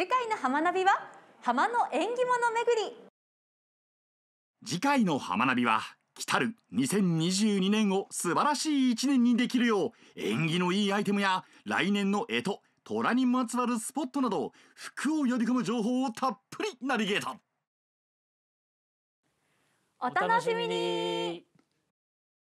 次回の浜ナビは浜の縁起物巡り次回の浜ナビは来たる2022年を素晴らしい1年にできるよう縁起のいいアイテムや来年の干支虎にまつわるスポットなど服を呼び込む情報をたっぷりナビゲートお楽しみに